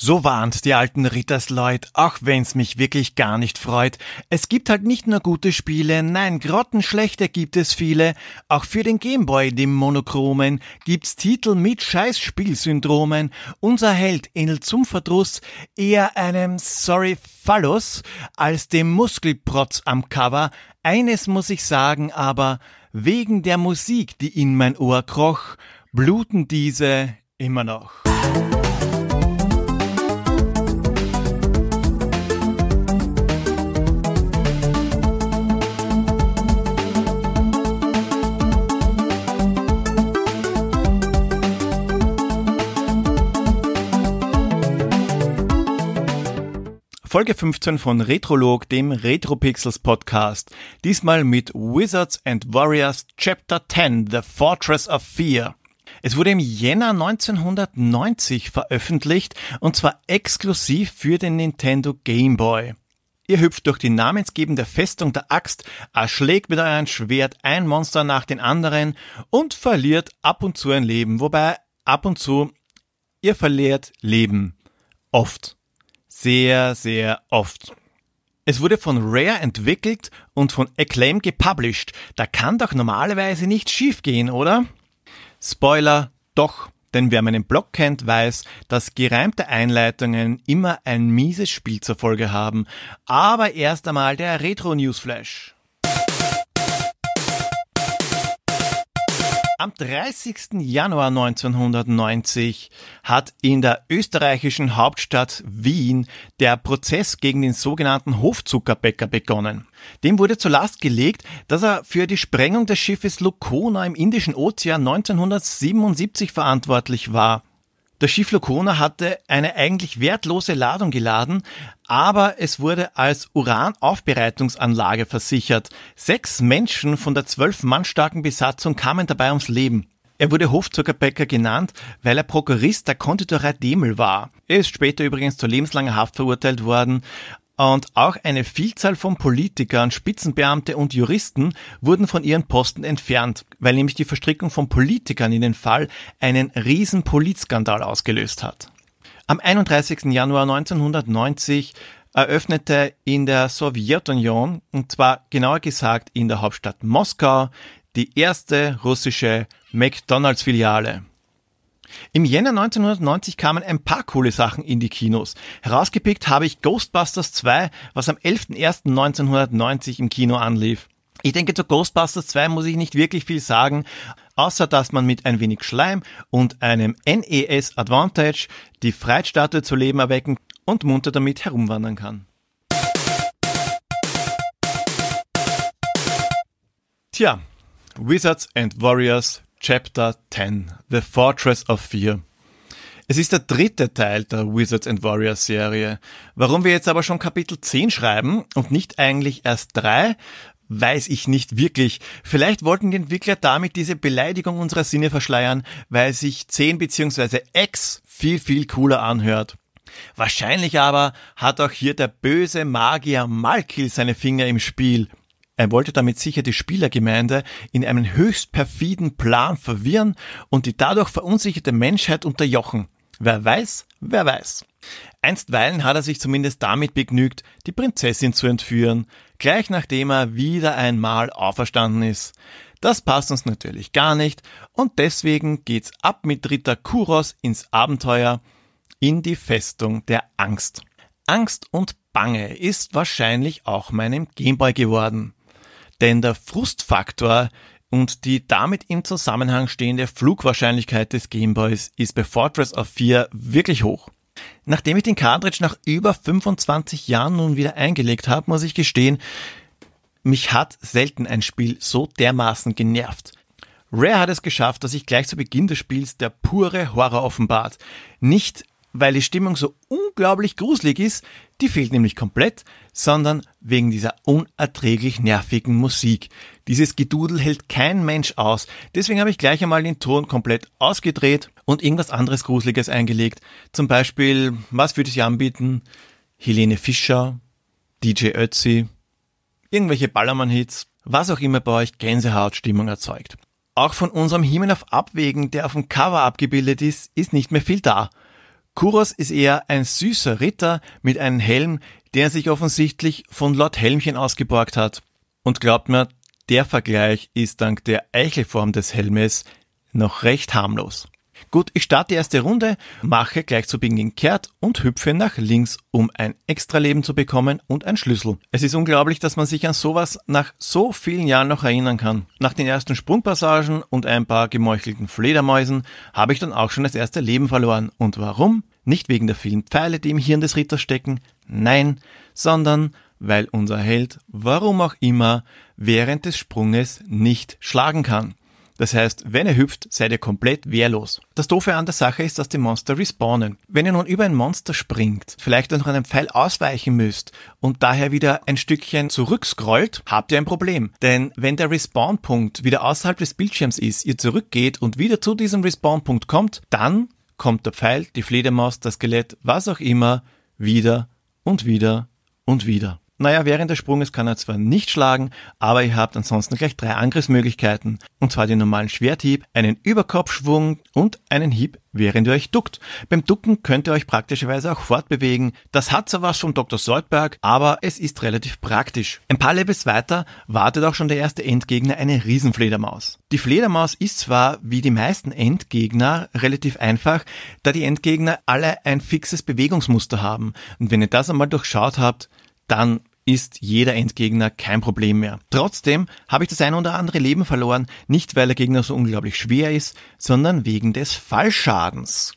So warnt die alten Rittersleut, auch wenn's mich wirklich gar nicht freut. Es gibt halt nicht nur gute Spiele, nein, grottenschlechte gibt es viele. Auch für den Gameboy, dem Monochromen, gibt's Titel mit Scheißspielsyndromen. Unser Held ähnelt zum Verdruss eher einem Sorry Phallus als dem Muskelprotz am Cover. Eines muss ich sagen, aber wegen der Musik, die in mein Ohr kroch, bluten diese immer noch. Folge 15 von Retrolog, dem Retropixels Podcast. Diesmal mit Wizards and Warriors Chapter 10, The Fortress of Fear. Es wurde im Jänner 1990 veröffentlicht und zwar exklusiv für den Nintendo Game Boy. Ihr hüpft durch die namensgebende Festung der Axt, erschlägt mit eurem Schwert ein Monster nach den anderen und verliert ab und zu ein Leben, wobei ab und zu ihr verliert Leben. Oft sehr, sehr oft. Es wurde von Rare entwickelt und von Acclaim gepublished. Da kann doch normalerweise nichts schiefgehen, oder? Spoiler, doch. Denn wer meinen Blog kennt, weiß, dass gereimte Einleitungen immer ein mieses Spiel zur Folge haben. Aber erst einmal der Retro Newsflash. Am 30. Januar 1990 hat in der österreichischen Hauptstadt Wien der Prozess gegen den sogenannten Hofzuckerbäcker begonnen. Dem wurde zur Last gelegt, dass er für die Sprengung des Schiffes Lukona im Indischen Ozean 1977 verantwortlich war. Das Schiff Locona hatte eine eigentlich wertlose Ladung geladen, aber es wurde als Uranaufbereitungsanlage versichert. Sechs Menschen von der zwölf Mann starken Besatzung kamen dabei ums Leben. Er wurde Hofzuckerbäcker genannt, weil er Prokurist der Konditorei Demel war. Er ist später übrigens zu lebenslanger Haft verurteilt worden und auch eine Vielzahl von Politikern, Spitzenbeamte und Juristen wurden von ihren Posten entfernt, weil nämlich die Verstrickung von Politikern in den Fall einen riesen Polizskandal ausgelöst hat. Am 31. Januar 1990 eröffnete in der Sowjetunion, und zwar genauer gesagt in der Hauptstadt Moskau, die erste russische McDonald's-Filiale. Im Jänner 1990 kamen ein paar coole Sachen in die Kinos. Herausgepickt habe ich Ghostbusters 2, was am 11.01.1990 im Kino anlief. Ich denke, zu Ghostbusters 2 muss ich nicht wirklich viel sagen, außer dass man mit ein wenig Schleim und einem NES Advantage die Freiheitsstatue zu Leben erwecken und munter damit herumwandern kann. Tja, Wizards and Warriors Chapter 10 The Fortress of Fear. Es ist der dritte Teil der Wizards and Warriors Serie. Warum wir jetzt aber schon Kapitel 10 schreiben und nicht eigentlich erst 3, weiß ich nicht wirklich. Vielleicht wollten die Entwickler damit diese Beleidigung unserer Sinne verschleiern, weil sich 10 bzw. X viel, viel cooler anhört. Wahrscheinlich aber hat auch hier der böse Magier Malkil seine Finger im Spiel er wollte damit sicher die Spielergemeinde in einen höchst perfiden Plan verwirren und die dadurch verunsicherte Menschheit unterjochen. Wer weiß, wer weiß. Einstweilen hat er sich zumindest damit begnügt, die Prinzessin zu entführen, gleich nachdem er wieder einmal auferstanden ist. Das passt uns natürlich gar nicht und deswegen geht's ab mit Ritter Kuros ins Abenteuer in die Festung der Angst. Angst und Bange ist wahrscheinlich auch meinem Gameboy geworden. Denn der Frustfaktor und die damit im Zusammenhang stehende Flugwahrscheinlichkeit des Gameboys ist bei Fortress of 4 wirklich hoch. Nachdem ich den Cartridge nach über 25 Jahren nun wieder eingelegt habe, muss ich gestehen, mich hat selten ein Spiel so dermaßen genervt. Rare hat es geschafft, dass sich gleich zu Beginn des Spiels der pure Horror offenbart. Nicht, weil die Stimmung so unglaublich gruselig ist, die fehlt nämlich komplett, sondern wegen dieser unerträglich nervigen Musik. Dieses Gedudel hält kein Mensch aus. Deswegen habe ich gleich einmal den Ton komplett ausgedreht und irgendwas anderes Gruseliges eingelegt. Zum Beispiel, was würde ich anbieten? Helene Fischer, DJ Ötzi, irgendwelche Ballermann-Hits, was auch immer bei euch Gänsehautstimmung erzeugt. Auch von unserem Himmel auf Abwägen, der auf dem Cover abgebildet ist, ist nicht mehr viel da. Kuros ist eher ein süßer Ritter mit einem Helm, der sich offensichtlich von Lord Helmchen ausgeborgt hat. Und glaubt mir, der Vergleich ist dank der Eichelform des Helmes noch recht harmlos. Gut, ich starte die erste Runde, mache gleich zu Beginn kehrt und hüpfe nach links, um ein extra Leben zu bekommen und ein Schlüssel. Es ist unglaublich, dass man sich an sowas nach so vielen Jahren noch erinnern kann. Nach den ersten Sprungpassagen und ein paar gemeuchelten Fledermäusen habe ich dann auch schon das erste Leben verloren. Und warum? Nicht wegen der vielen Pfeile, die im Hirn des Ritters stecken, nein, sondern weil unser Held, warum auch immer, während des Sprunges nicht schlagen kann. Das heißt, wenn ihr hüpft, seid ihr komplett wehrlos. Das Doofe an der Sache ist, dass die Monster respawnen. Wenn ihr nun über ein Monster springt, vielleicht noch einem Pfeil ausweichen müsst und daher wieder ein Stückchen zurückscrollt, habt ihr ein Problem. Denn wenn der Respawn-Punkt wieder außerhalb des Bildschirms ist, ihr zurückgeht und wieder zu diesem Respawn-Punkt kommt, dann kommt der Pfeil, die Fledermaus, das Skelett, was auch immer, wieder und wieder und wieder. Naja, während des Sprunges kann er zwar nicht schlagen, aber ihr habt ansonsten gleich drei Angriffsmöglichkeiten. Und zwar den normalen Schwerthieb, einen Überkopfschwung und einen Hieb, während ihr euch duckt. Beim Ducken könnt ihr euch praktischerweise auch fortbewegen. Das hat zwar was von Dr. Soldberg, aber es ist relativ praktisch. Ein paar Levels weiter wartet auch schon der erste Endgegner eine Riesenfledermaus. Die Fledermaus ist zwar wie die meisten Endgegner relativ einfach, da die Endgegner alle ein fixes Bewegungsmuster haben. Und wenn ihr das einmal durchschaut habt, dann ist jeder Endgegner kein Problem mehr. Trotzdem habe ich das ein oder andere Leben verloren, nicht weil der Gegner so unglaublich schwer ist, sondern wegen des Fallschadens.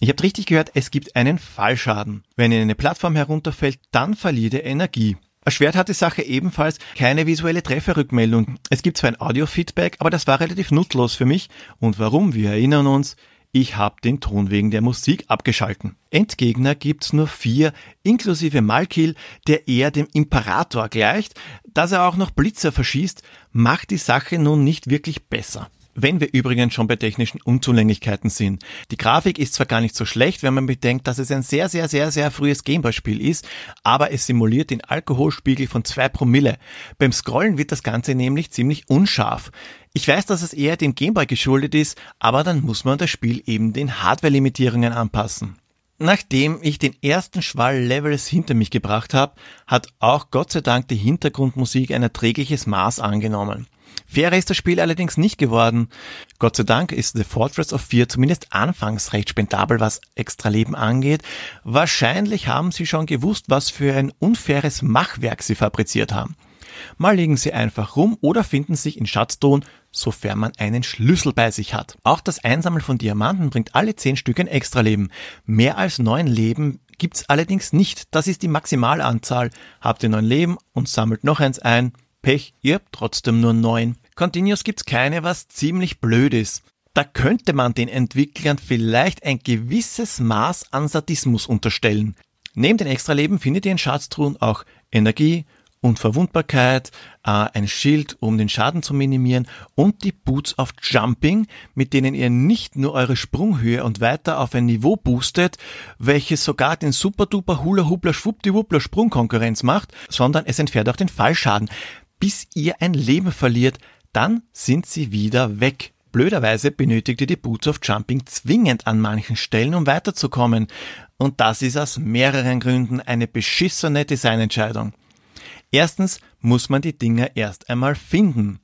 Ich habe richtig gehört, es gibt einen Fallschaden. Wenn ihr eine Plattform herunterfällt, dann verliert ihr Energie. Erschwert hat die Sache ebenfalls keine visuelle Trefferrückmeldung. Es gibt zwar ein Audio-Feedback, aber das war relativ nutzlos für mich. Und warum? Wir erinnern uns, ich habe den Ton wegen der Musik abgeschalten. Endgegner gibt's nur vier, inklusive Malkil, der eher dem Imperator gleicht. Dass er auch noch Blitzer verschießt, macht die Sache nun nicht wirklich besser. Wenn wir übrigens schon bei technischen Unzulänglichkeiten sind. Die Grafik ist zwar gar nicht so schlecht, wenn man bedenkt, dass es ein sehr, sehr, sehr, sehr frühes Gameboy-Spiel ist, aber es simuliert den Alkoholspiegel von zwei Promille. Beim Scrollen wird das Ganze nämlich ziemlich unscharf. Ich weiß, dass es eher dem Gameboy geschuldet ist, aber dann muss man das Spiel eben den Hardware-Limitierungen anpassen. Nachdem ich den ersten Schwall Levels hinter mich gebracht habe, hat auch Gott sei Dank die Hintergrundmusik ein erträgliches Maß angenommen. Fairer ist das Spiel allerdings nicht geworden. Gott sei Dank ist The Fortress of Fear zumindest anfangs recht spendabel, was Extraleben angeht. Wahrscheinlich haben sie schon gewusst, was für ein unfaires Machwerk sie fabriziert haben. Mal liegen sie einfach rum oder finden sich in Schatzton, sofern man einen Schlüssel bei sich hat. Auch das Einsammeln von Diamanten bringt alle 10 Stück ein Extraleben. Mehr als 9 Leben gibt's allerdings nicht. Das ist die Maximalanzahl. Habt ihr 9 Leben und sammelt noch eins ein, Pech, ihr habt trotzdem nur neun. Continuous gibt's keine, was ziemlich blöd ist. Da könnte man den Entwicklern vielleicht ein gewisses Maß an Sadismus unterstellen. Neben den Extraleben findet ihr in Schatztruhen auch Energie, Unverwundbarkeit, äh, ein Schild, um den Schaden zu minimieren und die Boots auf Jumping, mit denen ihr nicht nur eure Sprunghöhe und weiter auf ein Niveau boostet, welches sogar den super duper hula hubler schwuppdiwuppler Sprungkonkurrenz macht, sondern es entfährt auch den Fallschaden bis ihr ein Leben verliert, dann sind sie wieder weg. Blöderweise benötigt ihr die Boots of Jumping zwingend an manchen Stellen, um weiterzukommen. Und das ist aus mehreren Gründen eine beschissene Designentscheidung. Erstens muss man die Dinger erst einmal finden.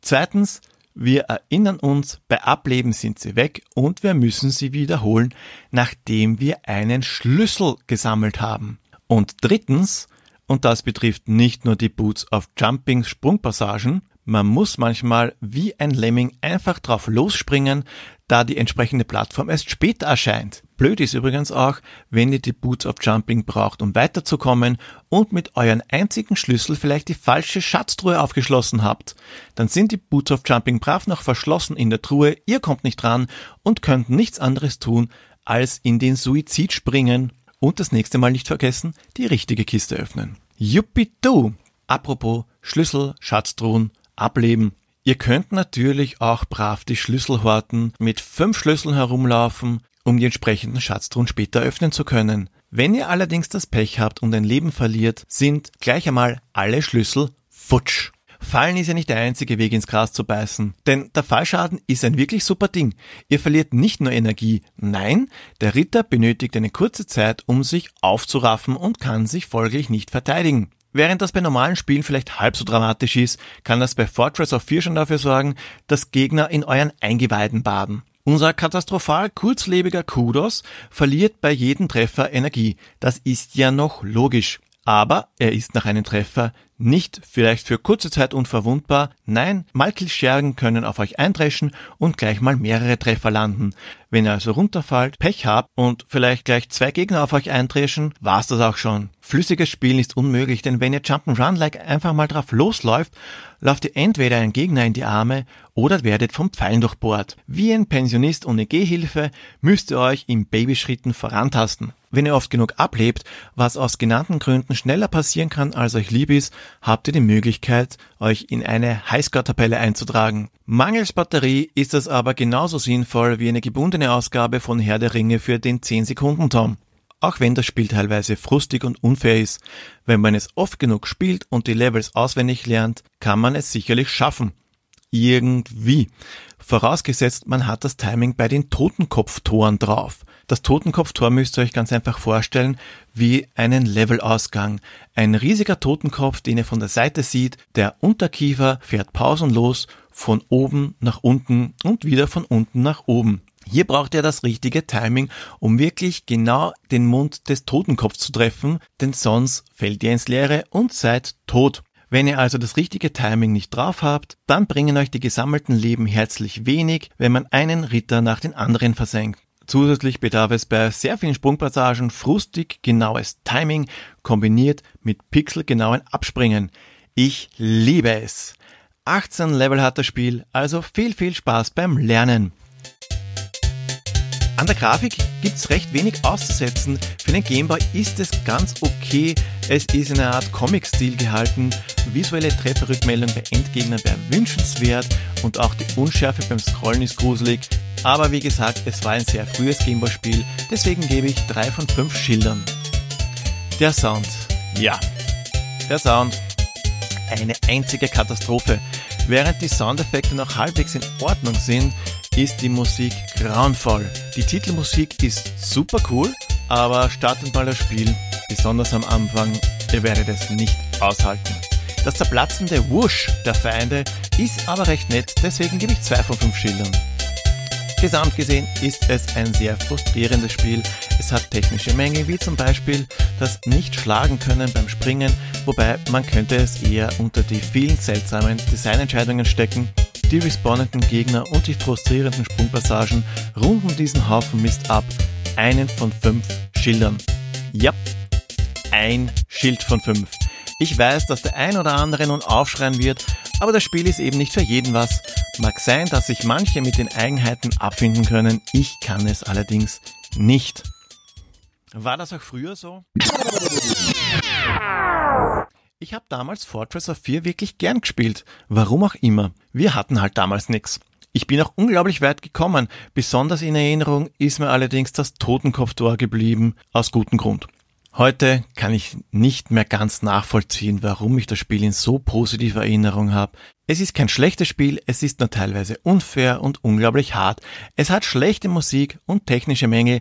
Zweitens, wir erinnern uns, bei Ableben sind sie weg und wir müssen sie wiederholen, nachdem wir einen Schlüssel gesammelt haben. Und drittens, und das betrifft nicht nur die Boots auf Jumping Sprungpassagen, man muss manchmal wie ein Lemming einfach drauf losspringen, da die entsprechende Plattform erst später erscheint. Blöd ist übrigens auch, wenn ihr die Boots of Jumping braucht, um weiterzukommen und mit euren einzigen Schlüssel vielleicht die falsche Schatztruhe aufgeschlossen habt. Dann sind die Boots of Jumping brav noch verschlossen in der Truhe, ihr kommt nicht dran und könnt nichts anderes tun, als in den Suizid springen. Und das nächste Mal nicht vergessen, die richtige Kiste öffnen. Juppidu! Apropos Schlüssel, Schatztruhen, ableben. Ihr könnt natürlich auch brav die Schlüssel horten, mit fünf Schlüsseln herumlaufen, um die entsprechenden Schatztruhen später öffnen zu können. Wenn ihr allerdings das Pech habt und ein Leben verliert, sind gleich einmal alle Schlüssel futsch. Fallen ist ja nicht der einzige Weg ins Gras zu beißen, denn der Fallschaden ist ein wirklich super Ding. Ihr verliert nicht nur Energie, nein, der Ritter benötigt eine kurze Zeit, um sich aufzuraffen und kann sich folglich nicht verteidigen. Während das bei normalen Spielen vielleicht halb so dramatisch ist, kann das bei Fortress of Fear schon dafür sorgen, dass Gegner in euren Eingeweiden baden. Unser katastrophal kurzlebiger Kudos verliert bei jedem Treffer Energie. Das ist ja noch logisch aber er ist nach einem Treffer nicht vielleicht für kurze Zeit unverwundbar. Nein, Malkiel-Schergen können auf euch eindreschen und gleich mal mehrere Treffer landen. Wenn ihr also runterfallt, Pech habt und vielleicht gleich zwei Gegner auf euch eindreschen, war's das auch schon. Flüssiges Spielen ist unmöglich, denn wenn ihr Jump'n'Run-like einfach mal drauf losläuft, lauft ihr entweder einen Gegner in die Arme oder werdet vom Pfeilen durchbohrt. Wie ein Pensionist ohne Gehhilfe müsst ihr euch in Babyschritten vorantasten. Wenn ihr oft genug ablebt, was aus genannten Gründen schneller passieren kann als euch lieb ist, habt ihr die Möglichkeit, euch in eine Highscore-Tabelle einzutragen. Mangels Batterie ist das aber genauso sinnvoll wie eine gebundene Ausgabe von Herr der Ringe für den 10-Sekunden-Tom. Auch wenn das Spiel teilweise frustig und unfair ist, wenn man es oft genug spielt und die Levels auswendig lernt, kann man es sicherlich schaffen. Irgendwie. Vorausgesetzt, man hat das Timing bei den Totenkopftoren drauf – das Totenkopftor müsst ihr euch ganz einfach vorstellen wie einen Levelausgang. Ein riesiger Totenkopf, den ihr von der Seite seht. Der Unterkiefer fährt pausenlos von oben nach unten und wieder von unten nach oben. Hier braucht ihr das richtige Timing, um wirklich genau den Mund des Totenkopfs zu treffen, denn sonst fällt ihr ins Leere und seid tot. Wenn ihr also das richtige Timing nicht drauf habt, dann bringen euch die gesammelten Leben herzlich wenig, wenn man einen Ritter nach den anderen versenkt. Zusätzlich bedarf es bei sehr vielen Sprungpassagen frustig genaues Timing kombiniert mit pixelgenauen Abspringen. Ich liebe es. 18 Level hat das Spiel, also viel, viel Spaß beim Lernen. An der Grafik gibt es recht wenig auszusetzen. Für den Gameboy ist es ganz okay. Es ist in einer Art Comic-Stil gehalten. Visuelle Trefferrückmeldung bei Endgegnern wäre wünschenswert und auch die Unschärfe beim Scrollen ist gruselig. Aber wie gesagt, es war ein sehr frühes Gameboy-Spiel, deswegen gebe ich 3 von 5 Schildern. Der Sound. Ja, der Sound. Eine einzige Katastrophe. Während die Soundeffekte noch halbwegs in Ordnung sind, ist die Musik grauenvoll. Die Titelmusik ist super cool, aber startet mal das Spiel, besonders am Anfang, ihr werdet es nicht aushalten. Das zerplatzende Wusch der Feinde ist aber recht nett, deswegen gebe ich 2 von 5 Schildern. Insgesamt gesehen ist es ein sehr frustrierendes Spiel. Es hat technische Mängel, wie zum Beispiel das Nicht-Schlagen können beim Springen, wobei man könnte es eher unter die vielen seltsamen Designentscheidungen stecken. Die respawnenden Gegner und die frustrierenden Sprungpassagen runden diesen Haufen Mist ab. Einen von fünf Schildern. Ja, ein Schild von fünf. Ich weiß, dass der ein oder andere nun aufschreien wird, aber das Spiel ist eben nicht für jeden was Mag sein, dass sich manche mit den Eigenheiten abfinden können, ich kann es allerdings nicht. War das auch früher so? Ich habe damals Fortress of 4 wirklich gern gespielt, warum auch immer. Wir hatten halt damals nichts. Ich bin auch unglaublich weit gekommen, besonders in Erinnerung ist mir allerdings das Totenkopftor geblieben, aus gutem Grund. Heute kann ich nicht mehr ganz nachvollziehen, warum ich das Spiel in so positiver Erinnerung habe. Es ist kein schlechtes Spiel, es ist nur teilweise unfair und unglaublich hart. Es hat schlechte Musik und technische Mängel.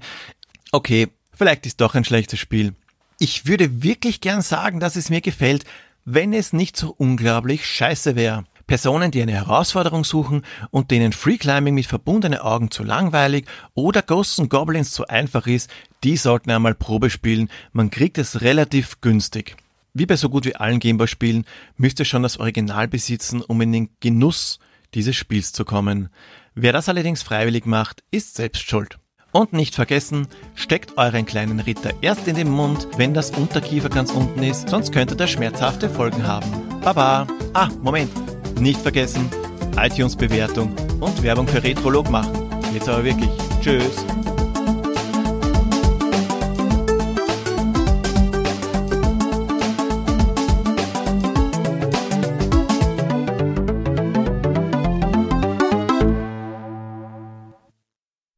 Okay, vielleicht ist doch ein schlechtes Spiel. Ich würde wirklich gern sagen, dass es mir gefällt, wenn es nicht so unglaublich scheiße wäre. Personen, die eine Herausforderung suchen und denen Free Climbing mit verbundenen Augen zu langweilig oder Ghosts and Goblins zu einfach ist, die sollten einmal Probe spielen. Man kriegt es relativ günstig. Wie bei so gut wie allen Gameboy-Spielen müsst ihr schon das Original besitzen, um in den Genuss dieses Spiels zu kommen. Wer das allerdings freiwillig macht, ist selbst schuld. Und nicht vergessen, steckt euren kleinen Ritter erst in den Mund, wenn das Unterkiefer ganz unten ist, sonst könnte das schmerzhafte Folgen haben. Baba. Ah, Moment. Nicht vergessen, iTunes-Bewertung und Werbung für Retrolog machen. Jetzt aber wirklich. Tschüss.